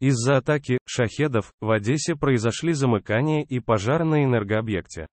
Из-за атаки шахедов в Одессе произошли замыкания и пожар на энергообъекте.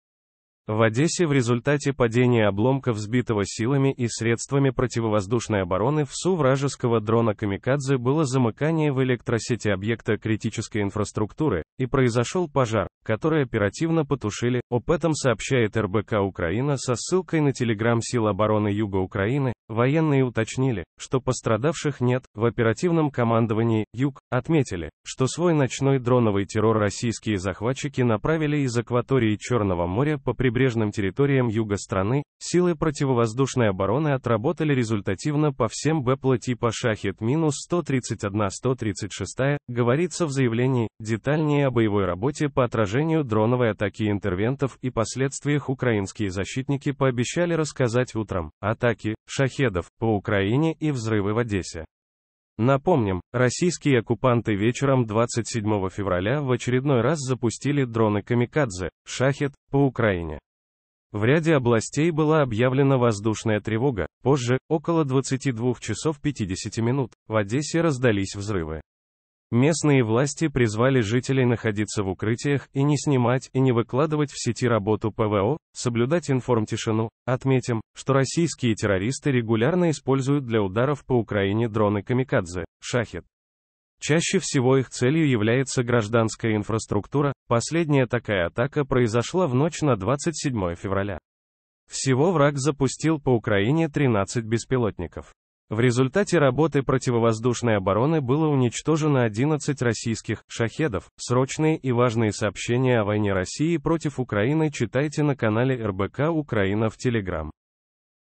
В Одессе в результате падения обломков сбитого силами и средствами противовоздушной обороны в СУ вражеского дрона «Камикадзе» было замыкание в электросети объекта критической инфраструктуры, и произошел пожар которые оперативно потушили. Об этом сообщает РБК Украина со ссылкой на телеграм сил обороны Юга Украины. Военные уточнили, что пострадавших нет. В оперативном командовании «Юг» отметили, что свой ночной дроновый террор российские захватчики направили из акватории Черного моря по прибрежным территориям юга страны. Силы противовоздушной обороны отработали результативно по всем БЭПЛа типа «Шахет-131-136», говорится в заявлении, детальнее о боевой работе по отражению отражению дроновой атаки интервентов и последствиях украинские защитники пообещали рассказать утром. Атаки, шахедов, по Украине и взрывы в Одессе. Напомним, российские оккупанты вечером 27 февраля в очередной раз запустили дроны «Камикадзе», «Шахет», по Украине. В ряде областей была объявлена воздушная тревога, позже, около 22 часов 50 минут, в Одессе раздались взрывы. Местные власти призвали жителей находиться в укрытиях и не снимать и не выкладывать в сети работу ПВО, соблюдать информтишину. Отметим, что российские террористы регулярно используют для ударов по Украине дроны «Камикадзе», «Шахет». Чаще всего их целью является гражданская инфраструктура, последняя такая атака произошла в ночь на 27 февраля. Всего враг запустил по Украине 13 беспилотников. В результате работы противовоздушной обороны было уничтожено 11 российских «шахедов». Срочные и важные сообщения о войне России против Украины читайте на канале РБК Украина в Телеграм.